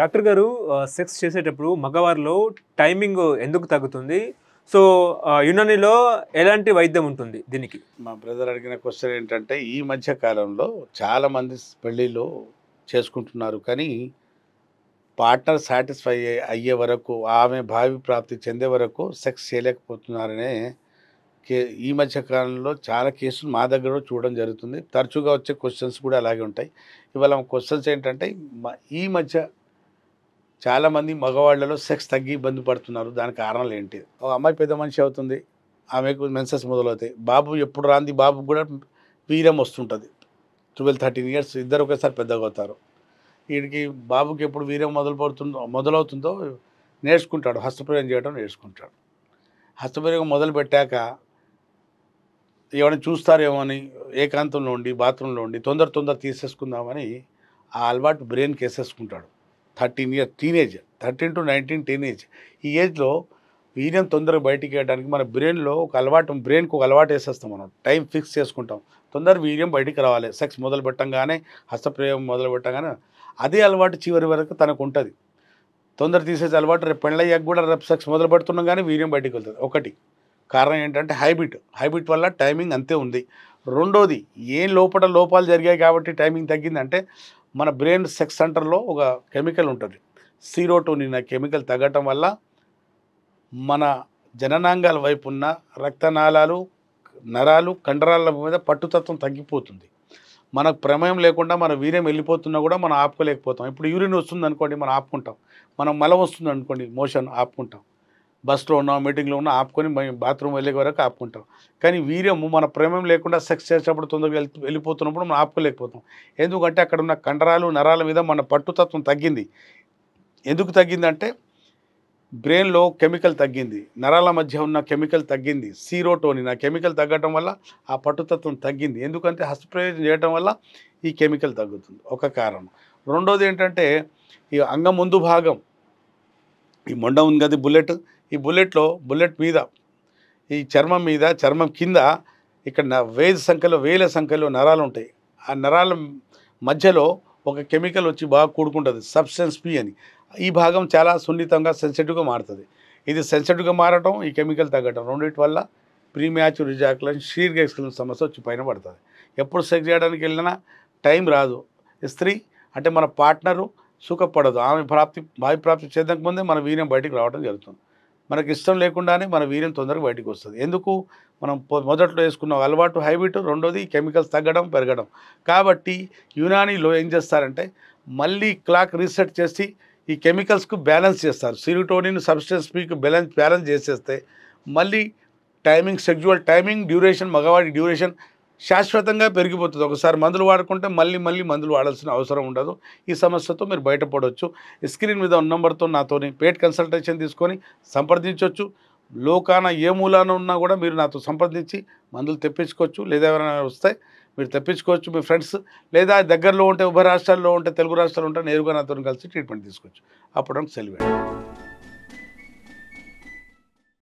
doctor గారు sex చేసేటప్పుడు మగవారిలో timing ఎందుకు తగ్గుతుంది సో యునానిలో ఎలాంటి వైద్యం ఉంటుంది దీనికి మా బ్రదర్ అడిగిన క్వశ్చన్ ఏంటంటే ఈ మధ్య కాలంలో చాలామంది పెళ్ళిళ్ళు చేసుకుంటున్నారు కానీ పార్ట్నర్ సాటిస్ఫై అయ్యే వరకు ఆమె భావి ప్రాప్తి చెందే వరకు సెక్స్ చేయలేకపోతున్నారనే కే ఈ మధ్య కాలంలో చాలా కేసులు మా దగ్గర చూడడం జరుగుతుంది తరచుగా వచ్చే క్వశ్చన్స్ కూడా అలాగే ఉంటాయి ఇవాళ క్వశ్చన్స్ ఏంటంటే ఈ మధ్య చాలామంది మగవాళ్ళలో సెక్స్ తగ్గి ఇబ్బంది పడుతున్నారు దాని కారణాలు ఏంటి ఒక అమ్మాయి పెద్ద మనిషి అవుతుంది ఆమెకు మెన్సెస్ మొదలవుతాయి బాబు ఎప్పుడు రాంది బాబు కూడా వీర్యం వస్తుంటుంది ట్వెల్వ్ థర్టీన్ ఇయర్స్ ఇద్దరు ఒకేసారి పెద్దగా అవుతారు వీడికి బాబుకి ఎప్పుడు వీరం మొదలు పడుతుందో మొదలవుతుందో నేర్చుకుంటాడు హస్తప్రయోగం చేయడం నేర్చుకుంటాడు హస్తప్రయోగం మొదలు పెట్టాక ఏమైనా చూస్తారేమో అని ఏకాంతంలో ఉండి బాత్రూంలో ఉండి తొందర తొందర తీసేసుకుందామని ఆ అలవాటు బ్రెయిన్కి వేసేసుకుంటాడు thirteen year teenage thirteen to nineteen teenage ఈ ఏజ్లో వీర్యం తొందరగా బయటికి వేయడానికి మన బ్రెయిన్లో ఒక అలవాటు బ్రెయిన్కి ఒక అలవాటు వేసేస్తాం మనం టైం ఫిక్స్ చేసుకుంటాం తొందర వీర్యం బయటికి రావాలి సెక్స్ మొదలు పెట్టంగానే హస్తప్రయోగం మొదలు పెట్టంగానే అదే అలవాటు చివరి వరకు తనకు ఉంటుంది తొందర తీసేసే అలవాటు రేపు పెళ్ళయ్యాక కూడా రేపు సెక్స్ మొదలు పెడుతున్నాం కానీ వీర్యం బయటికి వెళ్తుంది ఒకటి కారణం ఏంటంటే హ్యాబిట్ హ్యాబిట్ వల్ల టైమింగ్ అంతే ఉంది రెండోది ఏం లోపల లోపాలు జరిగాయి కాబట్టి టైమింగ్ తగ్గిందంటే మన బ్రెయిన్ సెక్స్ సెంటర్లో ఒక కెమికల్ ఉంటుంది సీరోటోనిన్ కెమికల్ తగ్గటం వల్ల మన జననాంగాల వైపు ఉన్న రక్తనాళాలు నరాలు కండరాల మీద పట్టుతత్వం తగ్గిపోతుంది మనకు ప్రమేయం లేకుండా మన వీర్యం వెళ్ళిపోతున్నా కూడా మనం ఆపుకోలేకపోతాం ఇప్పుడు యూరిన్ వస్తుంది అనుకోండి మనం ఆపుకుంటాం మనం మలం వస్తుంది అనుకోండి మోషన్ ఆపుకుంటాం బస్లో ఉన్నాం మీటింగ్లో ఉన్నాం ఆపుకొని బాత్రూమ్ వెళ్ళే వరకు ఆపుకుంటాం కానీ వీర్యము మన ప్రేమం లేకుండా సెక్స్ చేసేటప్పుడు తొందరగా వెళ్ళిపోతున్నప్పుడు మనం ఆపుకోలేకపోతాం ఎందుకంటే అక్కడ ఉన్న కండరాలు నరాల మీద మన పట్టుతత్వం తగ్గింది ఎందుకు తగ్గిందంటే బ్రెయిన్లో కెమికల్ తగ్గింది నరాల మధ్య ఉన్న కెమికల్ తగ్గింది సీరోటోని నా కెమికల్ తగ్గటం వల్ల ఆ పట్టుతత్వం తగ్గింది ఎందుకంటే హస్తప్రయోజనం చేయటం వల్ల ఈ కెమికల్ తగ్గుతుంది ఒక కారణం రెండోది ఏంటంటే ఈ అంగం ముందు భాగం ఈ మొండ ఉంది కదా బుల్లెట్ ఈ బుల్లెట్లో బుల్లెట్ మీద ఈ చర్మం మీద చర్మం కింద ఇక్కడ వేల సంఖ్యలో వేల సంఖ్యలో నరాలు ఉంటాయి ఆ నరాల మధ్యలో ఒక కెమికల్ వచ్చి బాగా కూడుకుంటుంది సబ్స్టెన్స్ పి అని ఈ భాగం చాలా సున్నితంగా సెన్సిటివ్గా మారుతుంది ఇది సెన్సిటివ్గా మారటం ఈ కెమికల్ తగ్గటం రెండింటి వల్ల ప్రీ రిజాక్లన్ రిజాక్లని షీర్గా సమస్య వచ్చి పైన పడుతుంది ఎప్పుడు సెక్స్ చేయడానికి వెళ్ళినా టైం రాదు స్త్రీ అంటే మన పార్ట్నరు సుఖపడదు ఆమె ప్రాప్తి భావి ప్రాప్తి చేద్దకు ముందే మన వీర్యం బయటికి రావడం జరుగుతుంది మనకి ఇష్టం లేకుండానే మన వీర్యం తొందరగా బయటకు వస్తుంది ఎందుకు మనం మొదట్లో వేసుకున్న అలవాటు హైబిట్ రెండోది కెమికల్స్ తగ్గడం పెరగడం కాబట్టి యునానీలో ఏం చేస్తారంటే మళ్ళీ క్లాక్ రీసెట్ చేసి ఈ కెమికల్స్కు బ్యాలెన్స్ చేస్తారు సిరిటోనిన్ సబ్స్టెన్స్ మీకు బ్యాలెన్స్ బ్యాలెన్స్ చేసేస్తే మళ్ళీ టైమింగ్ షెడ్యూల్ టైమింగ్ డ్యూరేషన్ మగవాడి డ్యూరేషన్ శాశ్వతంగా పెరిగిపోతుంది ఒకసారి మందులు వాడుకుంటే మళ్ళీ మళ్ళీ మందులు వాడాల్సిన అవసరం ఉండదు ఈ సమస్యతో మీరు బయటపడవచ్చు స్క్రీన్ మీద ఉన్న నెంబర్తో నాతోని పేట్ కన్సల్టేషన్ తీసుకొని సంప్రదించవచ్చు లోకాన ఏ మూలాన ఉన్నా కూడా మీరు నాతో సంప్రదించి మందులు తెప్పించుకోవచ్చు లేదా ఎవరైనా వస్తే మీరు తెప్పించుకోవచ్చు మీ ఫ్రెండ్స్ లేదా దగ్గరలో ఉంటే ఉభయ రాష్ట్రాల్లో ఉంటే తెలుగు రాష్ట్రాలు ఉంటే నేరుగా నాతో కలిసి ట్రీట్మెంట్ తీసుకోవచ్చు అప్పుడు సెలవు